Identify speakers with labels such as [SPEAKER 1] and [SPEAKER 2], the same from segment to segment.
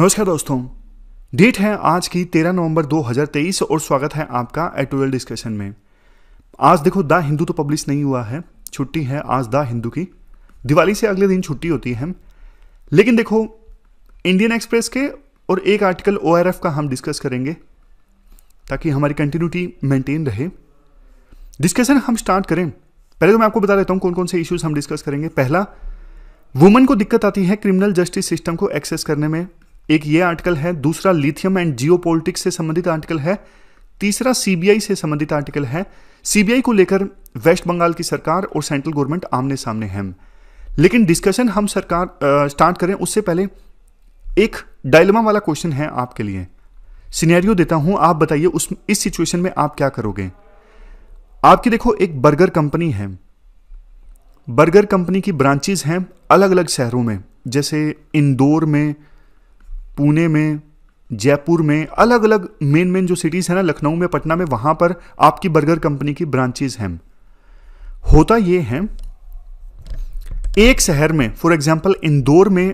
[SPEAKER 1] नमस्कार दोस्तों डेट है आज की 13 नवंबर 2023 और स्वागत है आपका एटोरियल डिस्कशन में आज देखो द हिंदू तो पब्लिश नहीं हुआ है छुट्टी है आज द हिंदू की दिवाली से अगले दिन छुट्टी होती है लेकिन देखो इंडियन एक्सप्रेस के और एक आर्टिकल ओ का हम डिस्कस करेंगे ताकि हमारी कंटिन्यूटी मेंटेन रहे डिस्कशन हम स्टार्ट करें पहले तो मैं आपको बता देता हूँ कौन कौन से इश्यूज हम डिस्कस करेंगे पहला वुमेन को दिक्कत आती है क्रिमिनल जस्टिस सिस्टम को एक्सेस करने में एक ये आर्टिकल है दूसरा लिथियम एंड जियो से संबंधित आर्टिकल है तीसरा सीबीआई से संबंधित आर्टिकल है सीबीआई को लेकर वेस्ट बंगाल की सरकार और सेंट्रल गवर्नमेंट आमने सामने हैं लेकिन डिस्कशन हम सरकार स्टार्ट करें उससे पहले एक डायलमा वाला क्वेश्चन है आपके लिए सिनेरियो देता हूं आप बताइए उस इस सिचुएशन में आप क्या करोगे आपकी देखो एक बर्गर कंपनी है बर्गर कंपनी की ब्रांचेज हैं अलग अलग शहरों में जैसे इंदौर में पुणे में जयपुर में अलग अलग मेन मेन जो सिटीज़ हैं ना लखनऊ में पटना में वहाँ पर आपकी बर्गर कंपनी की ब्रांचेज हैं होता ये है एक शहर में फॉर एग्जाम्पल इंदौर में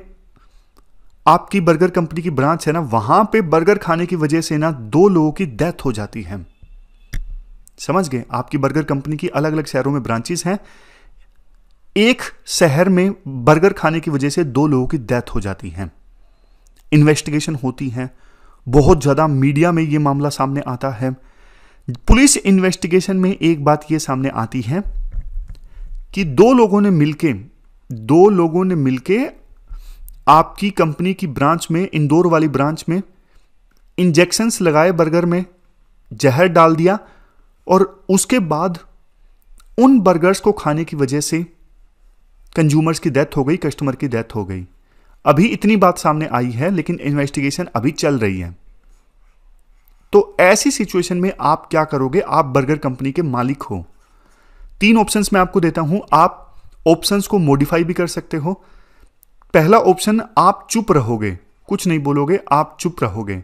[SPEAKER 1] आपकी बर्गर कंपनी की ब्रांच है ना वहां पे बर्गर खाने की वजह से ना दो लोगों की डेथ हो जाती है समझ गए आपकी बर्गर कंपनी की अलग अलग शहरों में ब्रांचेस हैं एक शहर में बर्गर खाने की वजह से दो लोगों की डेथ हो जाती है इन्वेस्टिगेशन होती हैं बहुत ज़्यादा मीडिया में ये मामला सामने आता है पुलिस इन्वेस्टिगेशन में एक बात ये सामने आती है कि दो लोगों ने मिलके दो लोगों ने मिलके आपकी कंपनी की ब्रांच में इंदौर वाली ब्रांच में इंजेक्शंस लगाए बर्गर में जहर डाल दिया और उसके बाद उन बर्गर्स को खाने की वजह से कंज्यूमर्स की डेथ हो गई कस्टमर की डेथ हो गई अभी इतनी बात सामने आई है लेकिन इन्वेस्टिगेशन अभी चल रही है तो ऐसी सिचुएशन में आप क्या करोगे आप बर्गर कंपनी के मालिक हो तीन ऑप्शन मैं आपको देता हूं आप ऑप्शन को मॉडिफाई भी कर सकते हो पहला ऑप्शन आप चुप रहोगे कुछ नहीं बोलोगे आप चुप रहोगे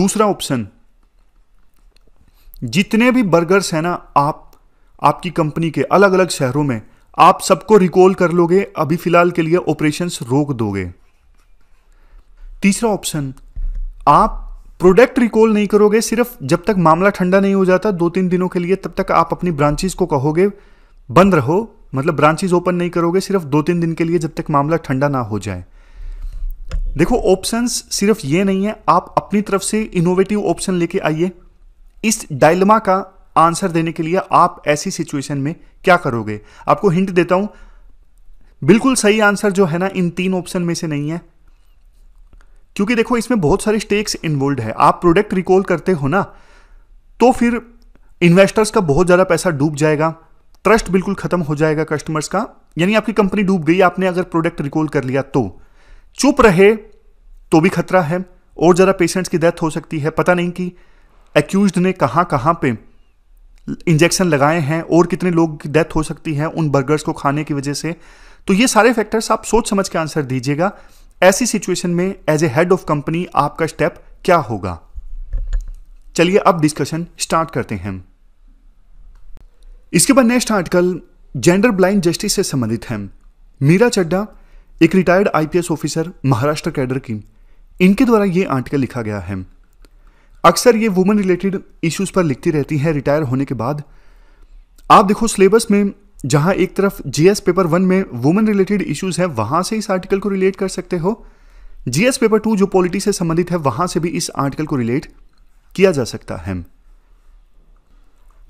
[SPEAKER 1] दूसरा ऑप्शन जितने भी बर्गर्स हैं ना आप आपकी कंपनी के अलग अलग शहरों में आप सबको रिकॉल कर लोगे अभी फिलहाल के लिए ऑपरेशंस रोक दोगे तीसरा ऑप्शन आप प्रोडक्ट रिकॉल नहीं करोगे सिर्फ जब तक मामला ठंडा नहीं हो जाता दो तीन दिनों के लिए तब तक आप अपनी ब्रांचेस को कहोगे बंद रहो मतलब ब्रांचेज ओपन नहीं करोगे सिर्फ दो तीन दिन के लिए जब तक मामला ठंडा ना हो जाए देखो ऑप्शंस सिर्फ ये नहीं है आप अपनी तरफ से इनोवेटिव ऑप्शन लेके आइए इस डायलमा का आंसर देने के लिए आप ऐसी सिचुएशन में क्या करोगे आपको हिंट देता हूं बिल्कुल सही आंसर जो है ना इन तीन ऑप्शन में से नहीं है क्योंकि देखो इसमें बहुत सारे स्टेक्स इन्वॉल्व है आप प्रोडक्ट रिकॉल करते हो ना तो फिर इन्वेस्टर्स का बहुत ज़्यादा पैसा डूब जाएगा ट्रस्ट बिल्कुल ख़त्म हो जाएगा कस्टमर्स का यानी आपकी कंपनी डूब गई आपने अगर प्रोडक्ट रिकॉल कर लिया तो चुप रहे तो भी खतरा है और ज़्यादा पेशेंट्स की डेथ हो सकती है पता नहीं कि एक्यूज ने कहां कहां पे इंजेक्शन लगाए हैं और कितने लोग की डेथ हो सकती है उन बर्गर्स को खाने की वजह से तो ये सारे फैक्टर्स आप सोच समझ के आंसर दीजिएगा ऐसी सिचुएशन में as a head of company आपका स्टेप क्या होगा चलिए अब डिस्कशन स्टार्ट करते हैं इसके बाद next article gender blind justice से संबंधित है मीरा चड्डा एक retired IPS officer Maharashtra cadre की इनके द्वारा यह आर्टिकल लिखा गया है अक्सर ये वुमेन रिलेटेड इश्यूज पर लिखती रहती हैं रिटायर होने के बाद आप देखो सिलेबस में जहां एक तरफ जीएस पेपर वन में वुमेन रिलेटेड इश्यूज है वहां से इस आर्टिकल को रिलेट कर सकते हो जीएस पेपर टू जो पॉलिटी से संबंधित है वहां से भी इस आर्टिकल को रिलेट किया जा सकता है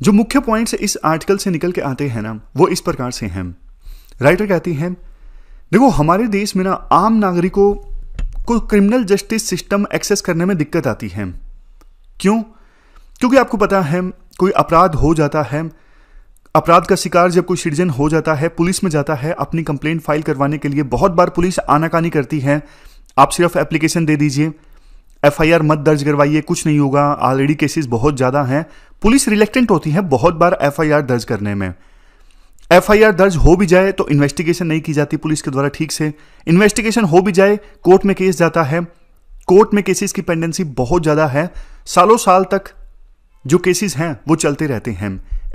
[SPEAKER 1] जो मुख्य पॉइंट्स इस आर्टिकल से निकल के आते हैं ना वो इस प्रकार से हैं राइटर कहती हैं देखो हमारे देश में ना आम नागरिकों को क्रिमिनल जस्टिस सिस्टम एक्सेस करने में दिक्कत आती है क्यों क्योंकि आपको पता है कोई अपराध हो जाता है अपराध का शिकार जब कोई सिटीजन हो जाता है पुलिस में जाता है अपनी कंप्लेन फाइल करवाने के लिए बहुत बार पुलिस आनाकानी करती है आप सिर्फ एप्लीकेशन दे दीजिए एफआईआर मत दर्ज करवाइए कुछ नहीं होगा ऑलरेडी केसेस बहुत ज़्यादा हैं पुलिस रिलेक्टेंट होती है बहुत बार एफ दर्ज करने में एफ दर्ज हो भी जाए तो इन्वेस्टिगेशन नहीं की जाती पुलिस के द्वारा ठीक से इन्वेस्टिगेशन हो भी जाए कोर्ट में केस जाता है कोर्ट में केसेस की पेंडेंसी बहुत ज़्यादा है सालों साल तक जो केसेस हैं वो चलते रहते हैं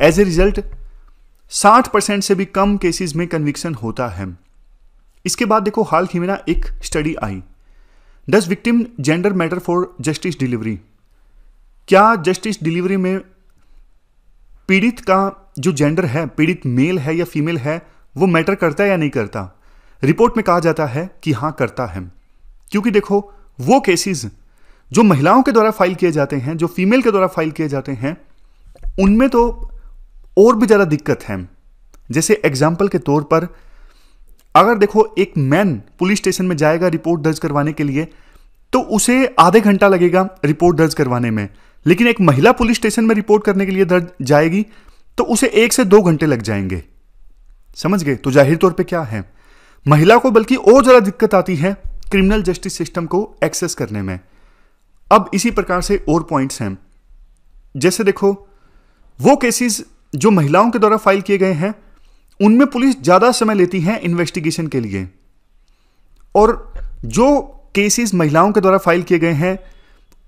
[SPEAKER 1] एज ए रिजल्ट 60 परसेंट से भी कम केसेस में कन्विक्शन होता है इसके बाद देखो हाल ही में ना एक स्टडी आई does victim gender matter for justice delivery क्या जस्टिस डिलीवरी में पीड़ित का जो जेंडर है पीड़ित मेल है या फीमेल है वो मैटर करता है या नहीं करता रिपोर्ट में कहा जाता है कि हाँ करता है क्योंकि देखो वो केसेस जो महिलाओं के द्वारा फाइल किए जाते हैं जो फीमेल के द्वारा फाइल किए जाते हैं उनमें तो और भी ज़्यादा दिक्कत है जैसे एग्जाम्पल के तौर पर अगर देखो एक मैन पुलिस स्टेशन में जाएगा रिपोर्ट दर्ज करवाने के लिए तो उसे आधे घंटा लगेगा रिपोर्ट दर्ज करवाने में लेकिन एक महिला पुलिस स्टेशन में रिपोर्ट करने के लिए दर्ज जाएगी तो उसे एक से दो घंटे लग जाएंगे समझ गए तो जाहिर तौर पे क्या है महिला को बल्कि और ज़्यादा दिक्कत आती है क्रिमिनल जस्टिस सिस्टम को एक्सेस करने में अब इसी प्रकार से और पॉइंट्स हैं जैसे देखो वो केसेस जो महिलाओं के द्वारा फाइल किए गए हैं उनमें पुलिस ज़्यादा समय लेती है इन्वेस्टिगेशन के लिए और जो केसेस महिलाओं के द्वारा फाइल किए गए हैं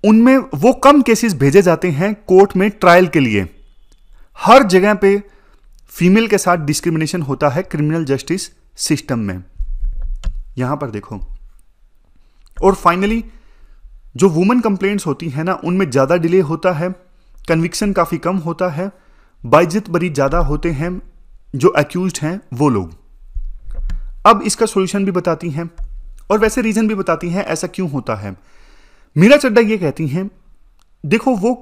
[SPEAKER 1] उनमें वो कम केसेस भेजे जाते हैं कोर्ट में ट्रायल के लिए हर जगह पे फीमेल के साथ डिस्क्रिमिनेशन होता है क्रिमिनल जस्टिस सिस्टम में यहां पर देखो और फाइनली जो वुमेन कंप्लेंट्स होती हैं ना उनमें ज़्यादा डिले होता है कन्विक्सन काफ़ी कम होता है बाइजत बरी ज़्यादा होते हैं जो एक्यूज हैं वो लोग अब इसका सोल्यूशन भी बताती हैं और वैसे रीज़न भी बताती हैं ऐसा क्यों होता है मीरा चड्डा ये कहती हैं देखो वो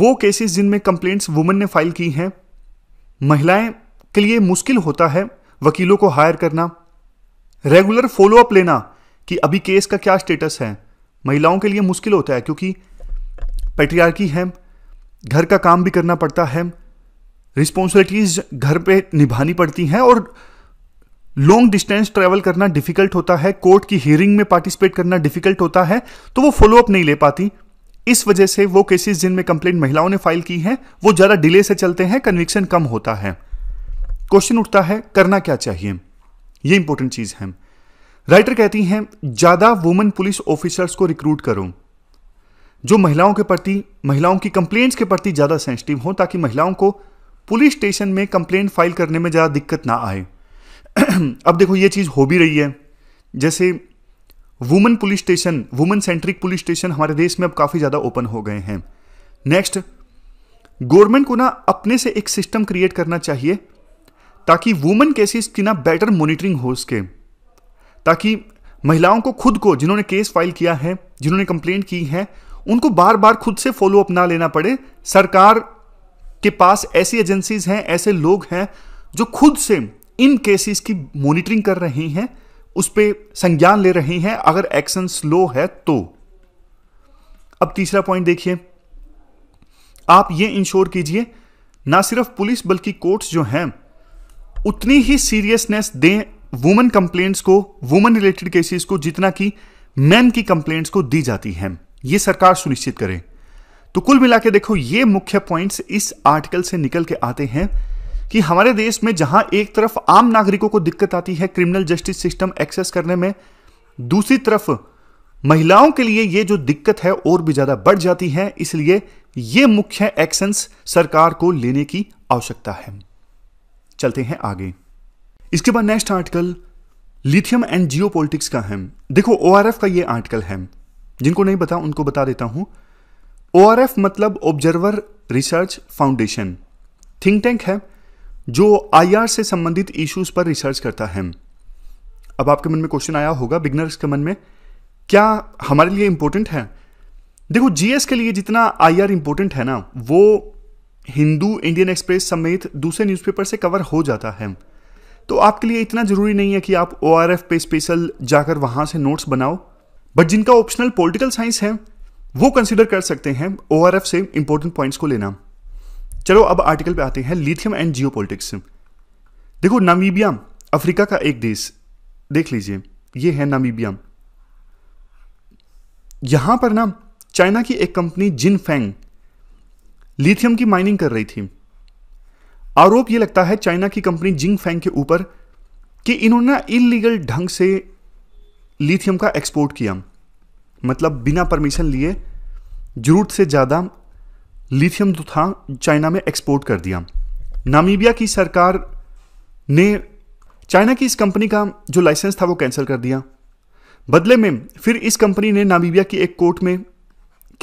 [SPEAKER 1] वो केसेस जिनमें कंप्लेंट्स वुमेन ने फाइल की हैं महिलाएं के लिए मुश्किल होता है वकीलों को हायर करना रेगुलर फॉलोअप लेना कि अभी केस का क्या स्टेटस है महिलाओं के लिए मुश्किल होता है क्योंकि पेट्रियार्की है घर का काम भी करना पड़ता है रिस्पॉन्सिबिलिटीज़ घर पे निभानी पड़ती हैं और लॉन्ग डिस्टेंस ट्रेवल करना डिफिकल्ट होता है कोर्ट की हियरिंग में पार्टिसिपेट करना डिफिकल्ट होता है तो वो फॉलोअप नहीं ले पाती इस वजह से वो केसेस जिनमें कंप्लेंट महिलाओं ने फाइल की है वो ज़्यादा डिले से चलते हैं कन्विक्शन कम होता है क्वेश्चन उठता है करना क्या चाहिए ये इंपॉर्टेंट चीज़ है राइटर कहती हैं ज़्यादा वुमेन पुलिस ऑफिसर्स को रिक्रूट करो जो महिलाओं के प्रति महिलाओं की कंप्लेंट्स के प्रति ज़्यादा सेंसिटिव हों ताकि महिलाओं को पुलिस स्टेशन में कंप्लेंट फाइल करने में ज़्यादा दिक्कत ना आए अब देखो ये चीज़ हो भी रही है जैसे women police station women centric police station हमारे देश में अब काफ़ी ज़्यादा ओपन हो गए हैं नेक्स्ट गवर्नमेंट को ना अपने से एक सिस्टम क्रिएट करना चाहिए ताकि वुमेन केसेस की ना बेटर मॉनिटरिंग हो सके ताकि महिलाओं को खुद को जिन्होंने केस फाइल किया है जिन्होंने कंप्लेंट की है उनको बार बार खुद से फॉलोअप ना लेना पड़े सरकार के पास ऐसी एजेंसीज हैं ऐसे लोग हैं जो खुद से इन केसेस की मॉनिटरिंग कर रही हैं उस पर संज्ञान ले रही हैं अगर एक्शन स्लो है तो अब तीसरा पॉइंट देखिए आप ये इंश्योर कीजिए ना सिर्फ पुलिस बल्कि कोर्ट्स जो हैं उतनी ही सीरियसनेस दें वुमेन कंप्लेंट्स को वुमेन रिलेटेड केसेस को जितना कि मैन की कंप्लेंट्स को दी जाती हैं ये सरकार सुनिश्चित करे तो कुल मिला के देखो ये मुख्य पॉइंट्स इस आर्टिकल से निकल के आते हैं कि हमारे देश में जहां एक तरफ आम नागरिकों को दिक्कत आती है क्रिमिनल जस्टिस सिस्टम एक्सेस करने में दूसरी तरफ महिलाओं के लिए ये जो दिक्कत है और भी ज्यादा बढ़ जाती है इसलिए ये मुख्य एक्शंस सरकार को लेने की आवश्यकता है चलते हैं आगे इसके बाद next article lithium and geo का है देखो ओ का ये आर्टिकल है जिनको नहीं बता उनको बता देता हूं ओ मतलब observer research foundation think tank है जो आईआर से संबंधित इश्यूज पर रिसर्च करता है अब आपके मन में क्वेश्चन आया होगा बिगनर्स के मन में क्या हमारे लिए इंपॉर्टेंट है देखो जीएस के लिए जितना आईआर इंपॉर्टेंट है ना वो हिंदू इंडियन एक्सप्रेस समेत दूसरे न्यूज़पेपर से कवर हो जाता है तो आपके लिए इतना ज़रूरी नहीं है कि आप ओ आर एफ पे स्पेशल जाकर वहां से नोट्स बनाओ बट जिनका ऑप्शनल पोलिटिकल साइंस है वो कंसिडर कर सकते हैं ओ आर एफ से इंपॉर्टेंट पॉइंट्स को लेना चलो अब आर्टिकल पे आते हैं लिथियम एंड जियो पोलिटिक्स देखो नामीबिया अफ्रीका का एक देश देख लीजिए ये है नामीबिया यहां पर ना चाइना की एक कंपनी जिन फैंग लिथियम की माइनिंग कर रही थी आरोप यह लगता है चाइना की कंपनी जिंग फैंग के ऊपर कि इन्होंने इलीगल ढंग से लिथियम का एक्सपोर्ट किया मतलब बिना परमिशन लिए जरूरत से ज़्यादा लिथियम जो तो था चाइना में एक्सपोर्ट कर दिया नामीबिया की सरकार ने चाइना की इस कंपनी का जो लाइसेंस था वो कैंसिल कर दिया बदले में फिर इस कंपनी ने नामीबिया की एक कोर्ट में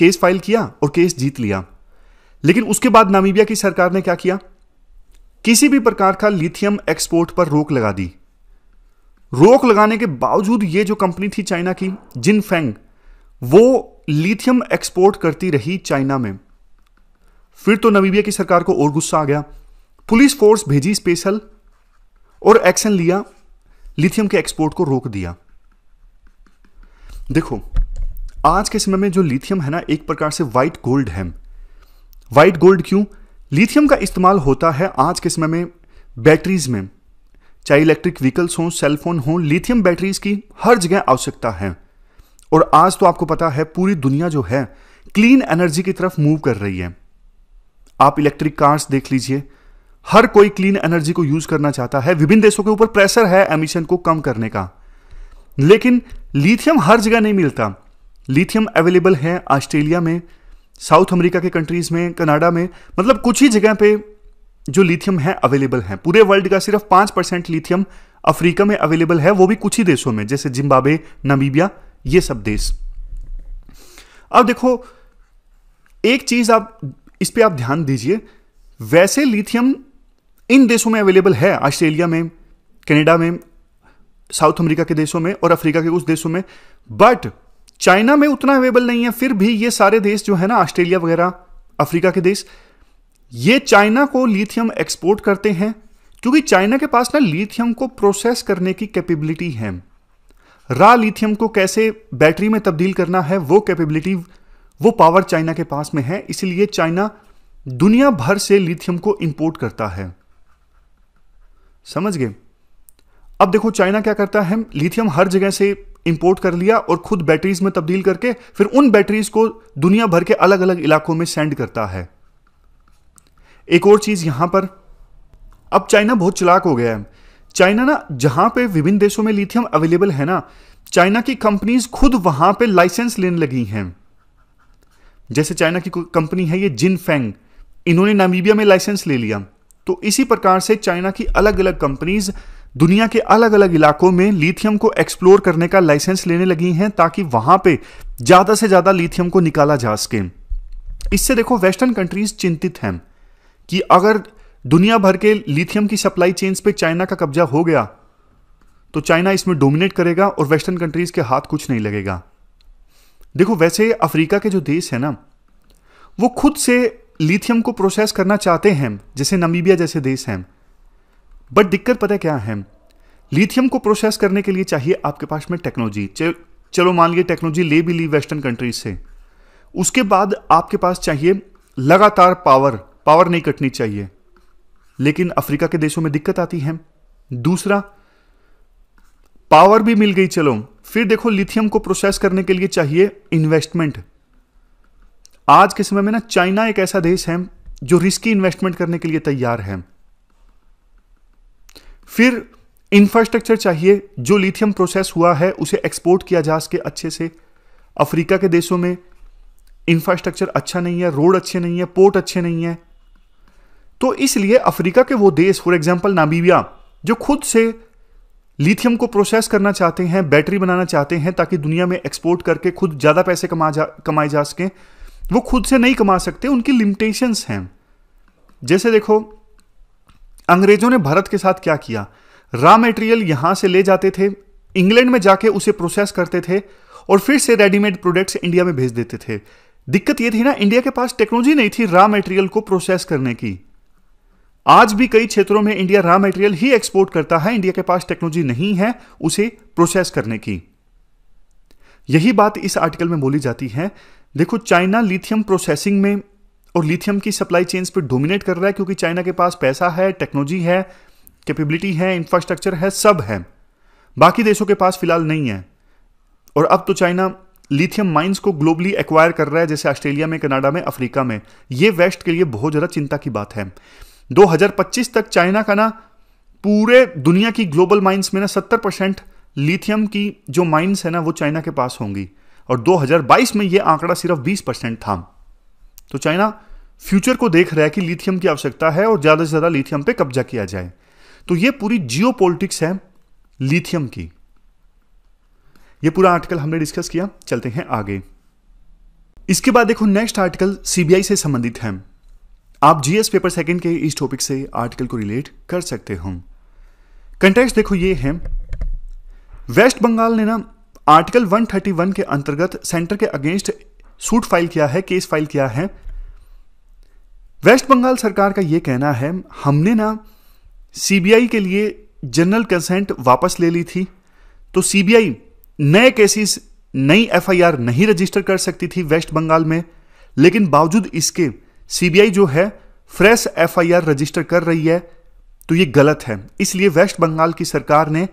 [SPEAKER 1] केस फाइल किया और केस जीत लिया लेकिन उसके बाद नामीबिया की सरकार ने क्या किया किसी भी प्रकार का लिथियम एक्सपोर्ट पर रोक लगा दी रोक लगाने के बावजूद ये जो कंपनी थी चाइना की जिन फेंग वो लिथियम एक्सपोर्ट करती रही चाइना में फिर तो नवीबिया की सरकार को और गुस्सा आ गया पुलिस फोर्स भेजी स्पेशल और एक्शन लिया लिथियम के एक्सपोर्ट को रोक दिया देखो आज के समय में जो लिथियम है ना एक प्रकार से व्हाइट गोल्ड है वाइट गोल्ड क्यों लिथियम का इस्तेमाल होता है आज के समय में बैटरीज में चाहे इलेक्ट्रिक व्हीकल्स हों सेलफोन हों लिथियम बैटरीज की हर जगह आवश्यकता है और आज तो आपको पता है पूरी दुनिया जो है क्लीन एनर्जी की तरफ मूव कर रही है आप इलेक्ट्रिक कार्स देख लीजिए हर कोई क्लीन एनर्जी को यूज करना चाहता है विभिन्न देशों के ऊपर प्रेशर है एमिशन को कम करने का लेकिन लिथियम हर जगह नहीं मिलता लिथियम अवेलेबल है ऑस्ट्रेलिया में साउथ अमेरिका के कंट्रीज़ में कनाडा में मतलब कुछ ही जगह पे जो लिथियम है अवेलेबल है पूरे वर्ल्ड का सिर्फ पांच परसेंट लिथियम अफ्रीका में अवेलेबल है वो भी कुछ ही देशों में जैसे जिम्बाब्वे नमीबिया ये सब देश अब देखो एक चीज़ आप इस पर आप ध्यान दीजिए वैसे लिथियम इन देशों में अवेलेबल है ऑस्ट्रेलिया में कनाडा में साउथ अमेरिका के देशों में और अफ्रीका के उस देशों में बट चाइना में उतना अवेलेबल नहीं है फिर भी ये सारे देश जो है ना ऑस्ट्रेलिया वगैरह अफ्रीका के देश ये चाइना को लिथियम एक्सपोर्ट करते हैं क्योंकि चाइना के पास ना लिथियम को प्रोसेस करने की कैपेबिलिटी है रा लिथियम को कैसे बैटरी में तब्दील करना है वो कैपेबिलिटी वो पावर चाइना के पास में है इसलिए चाइना दुनिया भर से लिथियम को इंपोर्ट करता है समझ गए अब देखो चाइना क्या करता है लिथियम हर जगह से इंपोर्ट कर लिया और खुद बैटरीज में तब्दील करके फिर उन बैटरीज को दुनिया भर के अलग अलग इलाकों में सेंड करता है एक और चीज़ यहां पर अब चाइना बहुत चलाक हो गया है चाइना ना जहां पे विभिन्न देशों में लिथियम अवेलेबल है ना चाइना की कंपनीज खुद वहां पे लाइसेंस लेने लगी हैं जैसे चाइना की कंपनी है ये जिन फेंग इन्होंने नामीबिया में लाइसेंस ले लिया तो इसी प्रकार से चाइना की अलग अलग कंपनीज दुनिया के अलग अलग इलाकों में लिथियम को एक्सप्लोर करने का लाइसेंस लेने लगी हैं ताकि वहां पे ज्यादा से ज्यादा लिथियम को निकाला जा सके इससे देखो वेस्टर्न कंट्रीज चिंतित हैं कि अगर दुनिया भर के लिथियम की सप्लाई चेन्स पे चाइना का कब्जा हो गया तो चाइना इसमें डोमिनेट करेगा और वेस्टर्न कंट्रीज के हाथ कुछ नहीं लगेगा देखो वैसे अफ्रीका के जो देश है ना वो खुद से लिथियम को प्रोसेस करना चाहते हैं जैसे नमीबिया जैसे देश हैं बट दिक्कत पता क्या है लिथियम को प्रोसेस करने के लिए चाहिए आपके पास में टेक्नोलॉजी चलो मान लिए टेक्नोलॉजी ले भी ली वेस्टर्न कंट्रीज से उसके बाद आपके पास चाहिए लगातार पावर पावर नहीं कटनी चाहिए लेकिन अफ्रीका के देशों में दिक्कत आती है दूसरा पावर भी मिल गई चलो फिर देखो लिथियम को प्रोसेस करने के लिए चाहिए इन्वेस्टमेंट आज के समय में ना चाइना एक ऐसा देश है जो रिस्की इन्वेस्टमेंट करने के लिए तैयार है फिर इंफ्रास्ट्रक्चर चाहिए जो लिथियम प्रोसेस हुआ है उसे एक्सपोर्ट किया जा सके अच्छे से अफ्रीका के देशों में इंफ्रास्ट्रक्चर अच्छा नहीं है रोड अच्छे नहीं है पोर्ट अच्छे नहीं है तो इसलिए अफ्रीका के वो देश फॉर एग्जाम्पल नाबीबिया जो खुद से लिथियम को प्रोसेस करना चाहते हैं बैटरी बनाना चाहते हैं ताकि दुनिया में एक्सपोर्ट करके खुद ज़्यादा पैसे कमा जा कमाए जा सकें वो खुद से नहीं कमा सकते उनकी लिमिटेशंस हैं जैसे देखो अंग्रेजों ने भारत के साथ क्या किया रॉ मेटेरियल यहां से ले जाते थे इंग्लैंड में जाके उसे प्रोसेस करते थे और फिर से रेडीमेड प्रोडक्ट्स इंडिया में भेज देते थे दिक्कत यह थी ना इंडिया के पास टेक्नोलॉजी नहीं थी रॉ मेटेरियल को प्रोसेस करने की आज भी कई क्षेत्रों में इंडिया रॉ मेटेरियल ही एक्सपोर्ट करता है इंडिया के पास टेक्नोलॉजी नहीं है उसे प्रोसेस करने की यही बात इस आर्टिकल में बोली जाती है देखो चाइना लिथियम प्रोसेसिंग में और लिथियम की सप्लाई चेन्स पर डोमिनेट कर रहा है क्योंकि चाइना के पास पैसा है टेक्नोलॉजी है कैपेबिलिटी है इंफ्रास्ट्रक्चर है सब है बाकी देशों के पास फिलहाल नहीं है और अब तो चाइना लिथियम माइंस को ग्लोबली एक्वायर कर रहा है जैसे ऑस्ट्रेलिया में कनाडा में अफ्रीका में यह वेस्ट के लिए बहुत ज़्यादा चिंता की बात है 2025 तक चाइना का ना पूरे दुनिया की ग्लोबल माइंस में ना 70 परसेंट लिथियम की जो माइंस है ना वो चाइना के पास होंगी और 2022 में यह आंकड़ा सिर्फ 20 परसेंट था तो चाइना फ्यूचर को देख रहा है कि लिथियम की आवश्यकता है और ज़्यादा से ज़्यादा लिथियम पे कब्जा किया जाए तो ये पूरी जियो है लिथियम की ये पूरा आर्टिकल हमने डिस्कस किया चलते हैं आगे इसके बाद देखो नेक्स्ट आर्टिकल सीबीआई से संबंधित है आप जीएस पेपर सेकंड के इस टॉपिक से आर्टिकल को रिलेट कर सकते हो कंटेक्स्ट देखो ये है वेस्ट बंगाल ने ना आर्टिकल 131 के अंतर्गत सेंटर के अगेंस्ट सूट फाइल किया है केस फाइल किया है वेस्ट बंगाल सरकार का यह कहना है हमने ना सीबीआई के लिए जनरल कंसेंट वापस ले ली थी तो सीबीआई नए केसेस नई एफआईआर नहीं रजिस्टर कर सकती थी वेस्ट बंगाल में लेकिन बावजूद इसके सीबीआई जो है फ्रेश एफआईआर रजिस्टर कर रही है तो ये गलत है इसलिए वेस्ट बंगाल की सरकार ने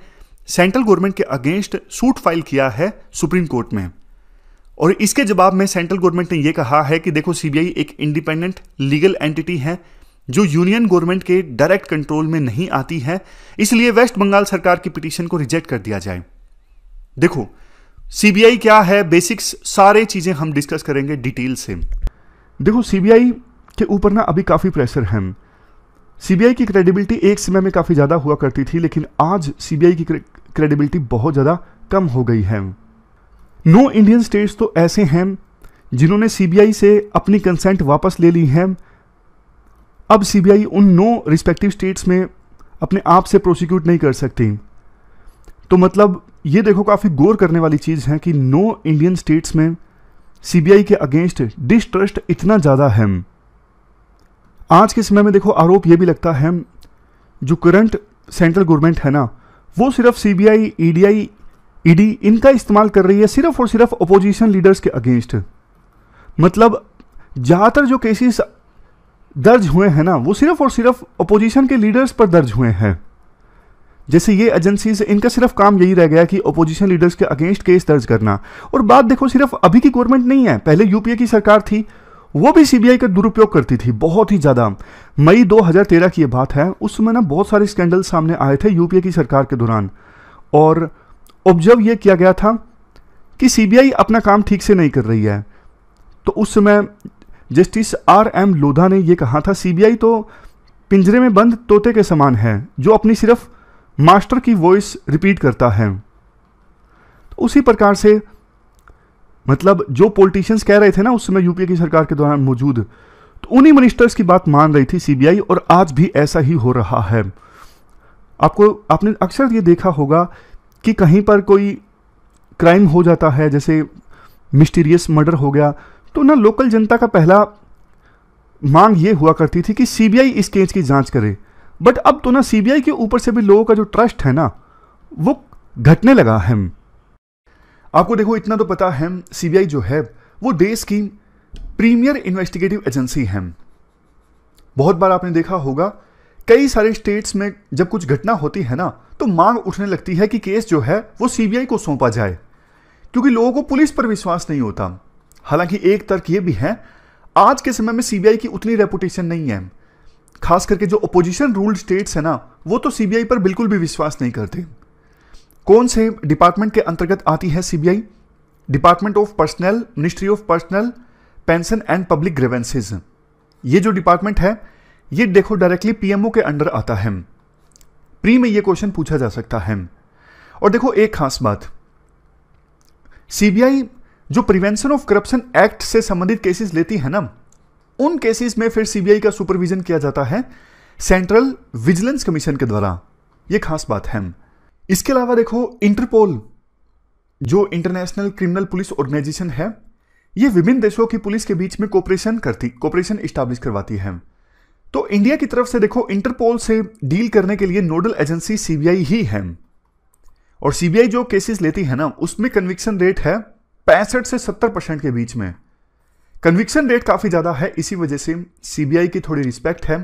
[SPEAKER 1] सेंट्रल गवर्नमेंट के अगेंस्ट सूट फाइल किया है सुप्रीम कोर्ट में और इसके जवाब में सेंट्रल गवर्नमेंट ने यह कहा है कि देखो सीबीआई एक इंडिपेंडेंट लीगल एंटिटी है जो यूनियन गवर्नमेंट के डायरेक्ट कंट्रोल में नहीं आती है इसलिए वेस्ट बंगाल सरकार की पिटीशन को रिजेक्ट कर दिया जाए देखो सीबीआई क्या है बेसिक्स सारे चीजें हम डिस्कस करेंगे डिटेल से देखो सीबीआई के ऊपर ना अभी काफ़ी प्रेशर है सीबीआई की क्रेडिबिलिटी एक समय में काफ़ी ज़्यादा हुआ करती थी लेकिन आज सीबीआई की क्रेडिबिलिटी बहुत ज़्यादा कम हो गई है नो इंडियन स्टेट्स तो ऐसे हैं जिन्होंने सीबीआई से अपनी कंसेंट वापस ले ली है अब सीबीआई उन नो रिस्पेक्टिव स्टेट्स में अपने आप से प्रोसिक्यूट नहीं कर सकती तो मतलब ये देखो काफ़ी गौर करने वाली चीज़ है कि नो इंडियन स्टेट्स में सीबीआई के अगेंस्ट डिस्ट्रस्ट इतना ज़्यादा है आज के समय में देखो आरोप ये भी लगता है जो करंट सेंट्रल गवर्नमेंट है ना वो सिर्फ सीबीआई ईडीआई ईडी इनका इस्तेमाल कर रही है सिर्फ और सिर्फ अपोजिशन लीडर्स के अगेंस्ट मतलब ज़्यादातर जो केसेस दर्ज हुए हैं ना वो सिर्फ और सिर्फ अपोजिशन के लीडर्स पर दर्ज हुए हैं जैसे ये एजेंसीज इनका सिर्फ काम यही रह गया कि अपोजिशन लीडर्स के अगेंस्ट केस दर्ज करना और बात देखो सिर्फ अभी की गवर्नमेंट नहीं है पहले यूपीए की सरकार थी वो भी सीबीआई का दुरुपयोग करती थी बहुत ही ज़्यादा मई 2013 की ये बात है उस समय ना बहुत सारे स्कैंडल सामने आए थे यूपीए की सरकार के दौरान और ऑब्जर्व यह किया गया था कि सीबीआई अपना काम ठीक से नहीं कर रही है तो उस समय जस्टिस आर एम लोधा ने यह कहा था सीबीआई तो पिंजरे में बंद तोते के समान है जो अपनी सिर्फ मास्टर की वॉइस रिपीट करता है तो उसी प्रकार से मतलब जो पॉलिटिशियंस कह रहे थे ना उस समय यूपीए की सरकार के दौरान मौजूद तो उन्हीं मिनिस्टर्स की बात मान रही थी सीबीआई और आज भी ऐसा ही हो रहा है आपको आपने अक्सर ये देखा होगा कि कहीं पर कोई क्राइम हो जाता है जैसे मिस्टीरियस मर्डर हो गया तो ना लोकल जनता का पहला मांग ये हुआ करती थी कि सीबीआई इस केस की जांच करे बट अब तो ना सीबीआई के ऊपर से भी लोगों का जो ट्रस्ट है ना वो घटने लगा है आपको देखो इतना तो पता है सीबीआई जो है वो देश की प्रीमियर इन्वेस्टिगेटिव एजेंसी है बहुत बार आपने देखा होगा कई सारे स्टेट्स में जब कुछ घटना होती है ना तो मांग उठने लगती है कि केस जो है वो सीबीआई को सौंपा जाए क्योंकि लोगों को पुलिस पर विश्वास नहीं होता हालांकि एक तर्क ये भी है आज के समय में सीबीआई की उतनी रेपुटेशन नहीं है खास करके जो अपोजिशन रूल्ड स्टेट्स है ना वो तो सीबीआई पर बिल्कुल भी विश्वास नहीं करते कौन से डिपार्टमेंट के अंतर्गत आती है CBI department of personnel ministry of personnel pension and public grievances ये जो डिपार्टमेंट है ये देखो डायरेक्टली पीएमओ के अंडर आता है प्री में ये क्वेश्चन पूछा जा सकता है और देखो एक खास बात सीबीआई जो प्रिवेंशन ऑफ करप्शन एक्ट से संबंधित केसेस लेती है ना उन केसेस में फिर सीबीआई का सुपरविजन किया जाता है सेंट्रल विजिलेंस कमीशन के द्वारा यह खास बात है इसके अलावा देखो इंटरपोल जो इंटरनेशनल क्रिमिनल पुलिस ऑर्गेनाइजेशन है ये विभिन्न देशों की पुलिस के बीच में कोऑपरेशन करती कोऑपरेशन स्टाब्लिश करवाती है तो इंडिया की तरफ से देखो इंटरपोल से डील करने के लिए नोडल एजेंसी सीबीआई ही है और सीबीआई जो केसेस लेती है ना उसमें कन्विक्शन रेट है पैंसठ से सत्तर परसेंट के बीच में कन्विक्शन रेट काफ़ी ज़्यादा है इसी वजह से सीबीआई की थोड़ी रिस्पेक्ट है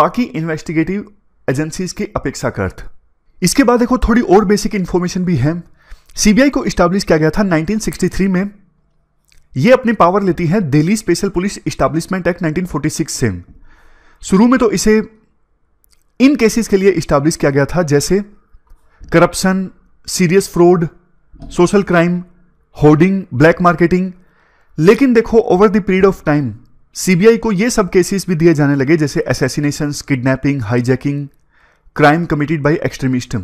[SPEAKER 1] बाकी इन्वेस्टिगेटिव एजेंसीज की अपेक्षाकृत इसके बाद देखो थोड़ी और बेसिक इंफॉर्मेशन भी है सीबीआई को स्टैब्लिश किया गया था 1963 में ये अपनी पावर लेती है Delhi special police establishment act 1946 से शुरू में तो इसे इन केसेस के लिए इस्टाब्लिश किया गया था जैसे corruption serious fraud social crime hoarding black marketing लेकिन देखो over the period of time CBI को ये सब केसेस भी दिए जाने लगे जैसे assassination kidnapping hijacking crime committed by extremist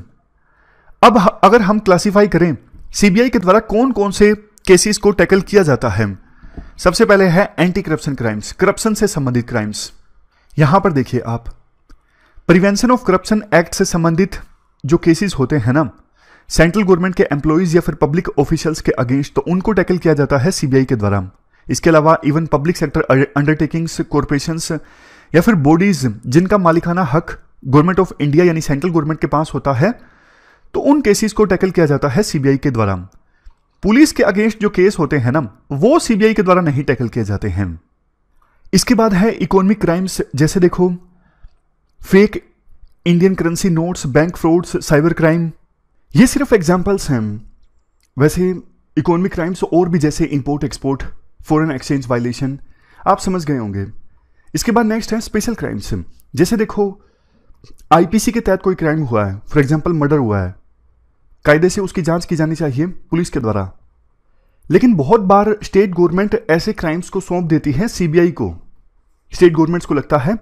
[SPEAKER 1] अब अगर हम क्लासिफाई करें सीबीआई के द्वारा कौन कौन से केसेस को टैकल किया जाता है सबसे पहले है एंटी करप्शन क्राइम्स करप्शन से संबंधित क्राइम्स यहां पर देखिए आप प्रिवेंशन ऑफ करप्शन एक्ट से संबंधित जो केसेस होते हैं ना सेंट्रल गवर्नमेंट के एम्प्लॉयज या फिर पब्लिक ऑफिशियल्स के अगेंस्ट तो उनको टैकल किया जाता है सीबीआई के द्वारा इसके अलावा even public sector undertakings corporation या फिर बॉडीज जिनका मालिकाना हक गवर्नमेंट ऑफ इंडिया यानी सेंट्रल गवर्नमेंट के पास होता है तो उन केसेस को टैकल किया जाता है सीबीआई के द्वारा पुलिस के अगेंस्ट जो केस होते हैं ना वो सीबीआई के द्वारा नहीं टैकल किए जाते हैं इसके बाद है इकोनॉमिक क्राइम्स जैसे देखो fake Indian currency notes bank frauds cyber crime ये सिर्फ एग्जाम्पल्स हैं वैसे इकोनॉमिक क्राइम्स और भी जैसे import export foreign exchange violation आप समझ गए होंगे इसके बाद नेक्स्ट है स्पेशल क्राइम्स जैसे देखो आईपीसी के तहत कोई क्राइम हुआ है फॉर एग्जाम्पल मर्डर हुआ है कायदे से उसकी जांच की जानी चाहिए पुलिस के द्वारा लेकिन बहुत बार स्टेट गवर्नमेंट ऐसे क्राइम्स को सौंप देती है सीबीआई को स्टेट गवर्नमेंट्स को लगता है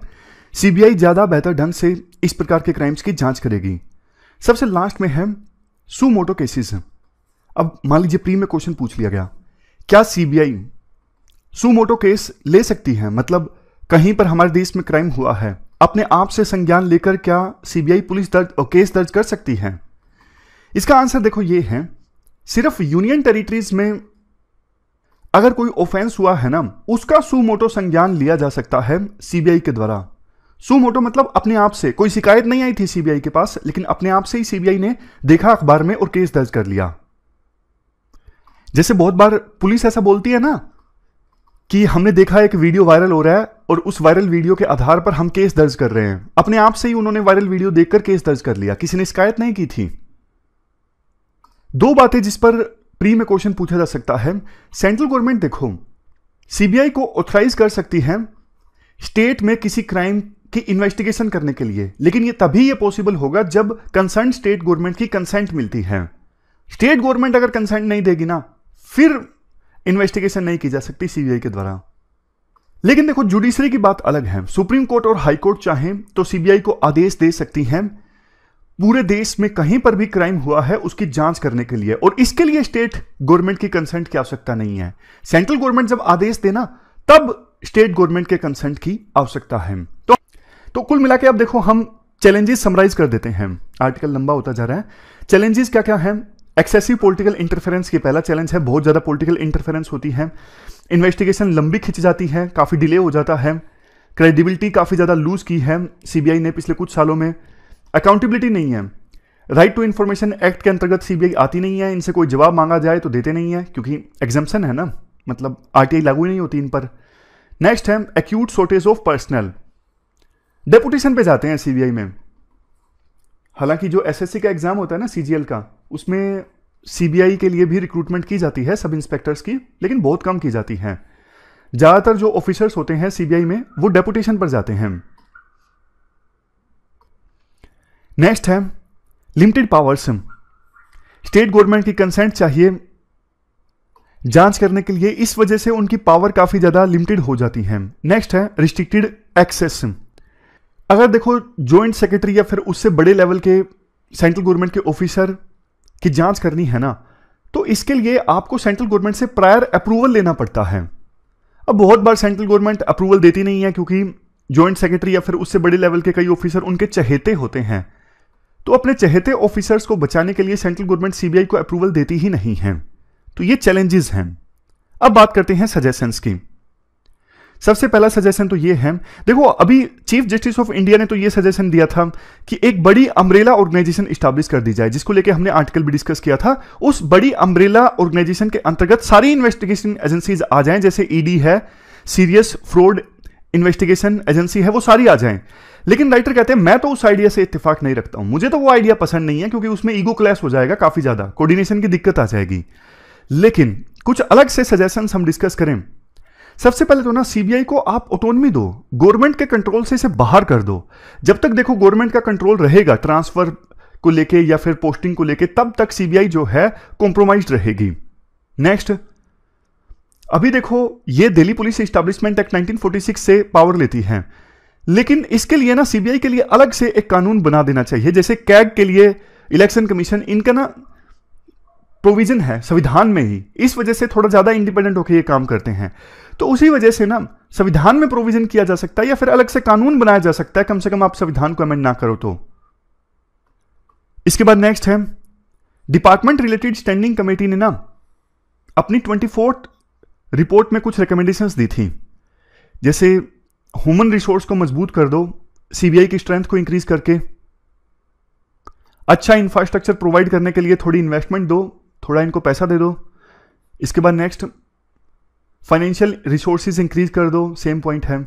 [SPEAKER 1] सीबीआई ज़्यादा बेहतर ढंग से इस प्रकार के क्राइम्स की जांच करेगी सबसे लास्ट में है सू मोटो केसेस अब मान लीजिए प्री में क्वेश्चन पूछ लिया गया क्या सीबीआई सू मोटो केस ले सकती है मतलब कहीं पर हमारे देश में क्राइम हुआ है अपने आप से संज्ञान लेकर क्या सीबीआई पुलिस दर्ज और केस दर्ज कर सकती है इसका आंसर देखो ये है सिर्फ यूनियन टेरिटरीज में अगर कोई ऑफेंस हुआ है ना उसका सुमोटो संज्ञान लिया जा सकता है सीबीआई के द्वारा सुमोटो मतलब अपने आप से कोई शिकायत नहीं आई थी सीबीआई के पास लेकिन अपने आप से ही सीबीआई ने देखा अखबार में और केस दर्ज कर लिया जैसे बहुत बार पुलिस ऐसा बोलती है ना कि हमने देखा एक वीडियो वायरल हो रहा है और उस वायरल वीडियो के आधार पर हम केस दर्ज कर रहे हैं अपने आप से ही उन्होंने वायरल वीडियो देखकर केस दर्ज कर लिया किसी ने शिकायत नहीं की थी दो बातें जिस पर प्री में क्वेश्चन पूछा जा सकता है सेंट्रल गवर्नमेंट देखो सीबीआई को ऑथराइज कर सकती है स्टेट में किसी क्राइम की इन्वेस्टिगेशन करने के लिए लेकिन ये तभी ये पॉसिबल होगा जब कंसर्न स्टेट गवर्नमेंट की कंसेंट मिलती है स्टेट गवर्नमेंट अगर कंसेंट नहीं देगी ना फिर इन्वेस्टिगेशन नहीं की जा सकती सीबीआई के द्वारा लेकिन देखो जुडिशरी की बात अलग है सुप्रीम कोर्ट और हाई कोर्ट चाहें तो सीबीआई को आदेश दे सकती हैं पूरे देश में कहीं पर भी क्राइम हुआ है उसकी जांच करने के लिए और इसके लिए स्टेट गवर्नमेंट की कंसेंट की आवश्यकता नहीं है सेंट्रल गवर्नमेंट जब आदेश देना तब स्टेट गवर्नमेंट के कंसेंट की आवश्यकता है तो तो कुल मिला के अब देखो हम चैलेंजेस समराइज कर देते हैं आर्टिकल लंबा होता जा रहा है चैलेंजेस क्या क्या है एक्सेसिव पॉलिटिकल इंटरफेरेंस ये पहला चैलेंज है बहुत ज़्यादा पॉलिटिकल इंटरफेरेंस होती है इन्वेस्टिगेशन लंबी खिंच जाती है काफ़ी डिले हो जाता है क्रेडिबिलिटी काफ़ी ज़्यादा लूज की है सीबीआई ने पिछले कुछ सालों में अकाउंटेबिलिटी नहीं है राइट टू इन्फॉर्मेशन एक्ट के अंतर्गत सीबीआई आती नहीं है इनसे कोई जवाब मांगा जाए तो देते नहीं है क्योंकि एग्जाम्सन है ना मतलब आरटीआई लागू ही नहीं होती इन पर नेक्स्ट है acute shortage of personnel deputation पे जाते हैं सीबीआई में हालांकि जो एसएससी का एग्जाम होता है ना सीजीएल का उसमें सीबीआई के लिए भी रिक्रूटमेंट की जाती है सब इंस्पेक्टर्स की लेकिन बहुत कम की जाती है ज़्यादातर जो ऑफिसर्स होते हैं सीबीआई में वो डेपुटेशन पर जाते हैं नेक्स्ट है लिमिटेड पावर सिम स्टेट गवर्नमेंट की कंसेंट चाहिए जांच करने के लिए इस वजह से उनकी पावर काफ़ी ज़्यादा लिमिटेड हो जाती है नेक्स्ट है रिस्ट्रिक्टेड एक्सेस सिम अगर देखो ज्वाइंट सेक्रेटरी या फिर उससे बड़े लेवल के सेंट्रल गवर्नमेंट के ऑफिसर की जांच करनी है ना तो इसके लिए आपको सेंट्रल गवर्नमेंट से प्रायर अप्रूवल लेना पड़ता है अब बहुत बार सेंट्रल गवर्नमेंट अप्रूवल देती नहीं है क्योंकि ज्वाइंट सेक्रेटरी या फिर उससे बड़े लेवल के कई ऑफिसर उनके चहेते होते हैं तो अपने चहेते ऑफिसर्स को बचाने के लिए सेंट्रल गवर्नमेंट सीबीआई को अप्रूवल देती ही नहीं है तो ये चैलेंजेस हैं अब बात करते हैं सजेशन की सबसे पहला सजेशन तो ये है देखो अभी चीफ जस्टिस ऑफ इंडिया ने तो ये सजेशन दिया था कि एक बड़ी अम्ब्रेला ऑर्गेनाइजेशन स्टैब्लिश कर दी जाए जिसको लेके हमने आर्टिकल भी डिस्कस किया था उस बड़ी अम्ब्रेला ऑर्गेनाइजेशन के अंतर्गत सारी इन्वेस्टिगेशन एजेंसीज आ जाएं जैसे ईडी e है सीरियस फ्रॉड इन्वेस्टिगेशन एजेंसी है वो सारी आ जाएं लेकिन राइटर कहते हैं मैं तो उस आइडिया से इतफाक नहीं रखता हूं मुझे तो वो आइडिया पसंद नहीं है क्योंकि उसमें ईगो क्लैश हो जाएगा काफी ज्यादा कोऑर्डिनेशन की दिक्कत आ जाएगी लेकिन कुछ अलग से सजेशन हम डिस्कस करें सबसे पहले तो ना सीबीआई को आप ऑटोनमी दो गवर्नमेंट के कंट्रोल से इसे बाहर कर दो जब तक देखो गवर्नमेंट का कंट्रोल रहेगा ट्रांसफर को लेके या फिर पोस्टिंग को लेके तब तक सीबीआई जो है कॉम्प्रोमाइज रहेगी नेक्स्ट अभी देखो ये दिल्ली पुलिस स्टैब्लिशमेंट एक्ट 1946 से पावर लेती है लेकिन इसके लिए ना सीबीआई के लिए अलग से एक कानून बना देना चाहिए जैसे कैग के लिए इलेक्शन कमीशन इनका ना प्रोविजन है संविधान में ही इस वजह से थोड़ा ज़्यादा इंडिपेंडेंट होकर ये काम करते हैं तो उसी वजह से ना संविधान में प्रोविजन किया जा सकता है या फिर अलग से कानून बनाया जा सकता है कम से कम आप संविधान को अमेंड ना करो तो इसके बाद नेक्स्ट है डिपार्टमेंट रिलेटेड स्टैंडिंग कमेटी ने ना अपनी ट्वेंटी रिपोर्ट में कुछ रिकमेंडेशंस दी थी जैसे ह्यूमन रिसोर्स को मजबूत कर दो सीबीआई की स्ट्रेंथ को इंक्रीज करके अच्छा इंफ्रास्ट्रक्चर प्रोवाइड करने के लिए थोड़ी इन्वेस्टमेंट दो थोड़ा इनको पैसा दे दो इसके बाद नेक्स्ट फाइनेंशियल रिसोर्सिस इंक्रीज कर दो सेम पॉइंट है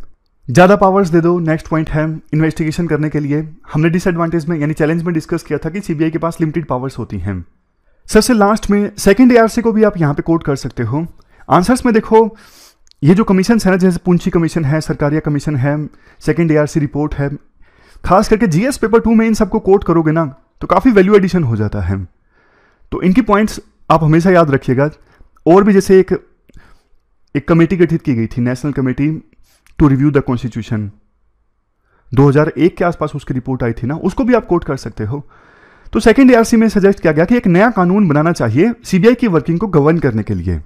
[SPEAKER 1] ज़्यादा पावर्स दे दो नेक्स्ट पॉइंट है इन्वेस्टिगेशन करने के लिए हमने डिसएडवांटेज में यानी चैलेंज में डिस्कस किया था कि सीबीआई के पास लिमिटेड पावर्स होती हैं सबसे लास्ट में सेकेंड एआरसी को भी आप यहाँ पे कोट कर सकते हो आंसर्स में देखो ये जो कमीशन है ना जैसे पूंछी कमीशन है सरकारिया कमीशन है सेकेंड एआरसी रिपोर्ट है खास करके जीएस पेपर टू में इन सबको कोट करोगे ना तो काफ़ी वैल्यू एडिशन हो जाता है तो इनकी पॉइंट्स आप हमेशा याद रखिएगा और भी जैसे एक एक कमेटी गठित की गई थी national committee to review the constitution 2001 के आसपास उसकी रिपोर्ट आई थी ना उसको भी आप कोट कर सकते हो तो सेकेंड एआरसी में सजेस्ट किया गया कि एक नया कानून बनाना चाहिए सीबीआई की वर्किंग को गवर्न करने के लिए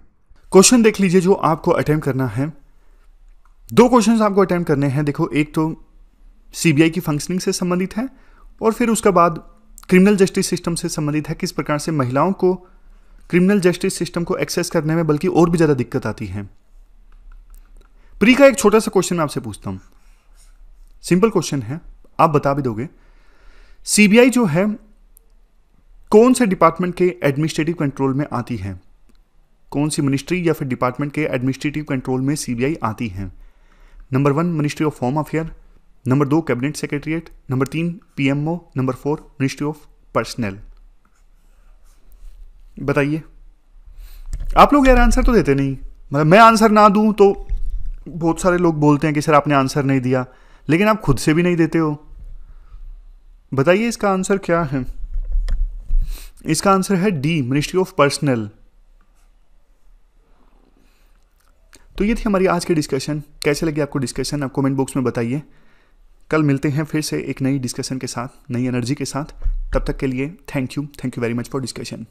[SPEAKER 1] क्वेश्चन देख लीजिए जो आपको अटेम्प्ट करना है दो क्वेश्चंस आपको अटेम्प्ट करने हैं देखो एक तो सीबीआई की फंक्शनिंग से संबंधित है और फिर उसके बाद क्रिमिनल जस्टिस सिस्टम से संबंधित है किस प्रकार से महिलाओं को क्रिमिनल जस्टिस सिस्टम को एक्सेस करने में बल्कि और भी ज़्यादा दिक्कत आती है प्री का एक छोटा सा क्वेश्चन आपसे पूछता हूं सिंपल क्वेश्चन है आप बता भी दोगे सीबीआई जो है कौन से डिपार्टमेंट के एडमिनिस्ट्रेटिव कंट्रोल में आती है कौन सी मिनिस्ट्री या फिर डिपार्टमेंट के एडमिनिस्ट्रेटिव कंट्रोल में सीबीआई आती है number one ministry of home affair number दो कैबिनेट सेक्रेटरीट नंबर तीन PMO number four ministry of personnel बताइए आप लोग यार आंसर तो देते नहीं मतलब मैं आंसर ना दूं तो बहुत सारे लोग बोलते हैं कि सर आपने आंसर नहीं दिया लेकिन आप खुद से भी नहीं देते हो बताइए इसका आंसर क्या है इसका आंसर है डी मिनिस्ट्री ऑफ पर्सनल तो ये थी हमारी आज की डिस्कशन कैसे लगी आपको डिस्कशन आप कमेंट बॉक्स में बताइए कल मिलते हैं फिर से एक नई डिस्कशन के साथ नई एनर्जी के साथ तब तक के लिए thank you thank you very much for discussion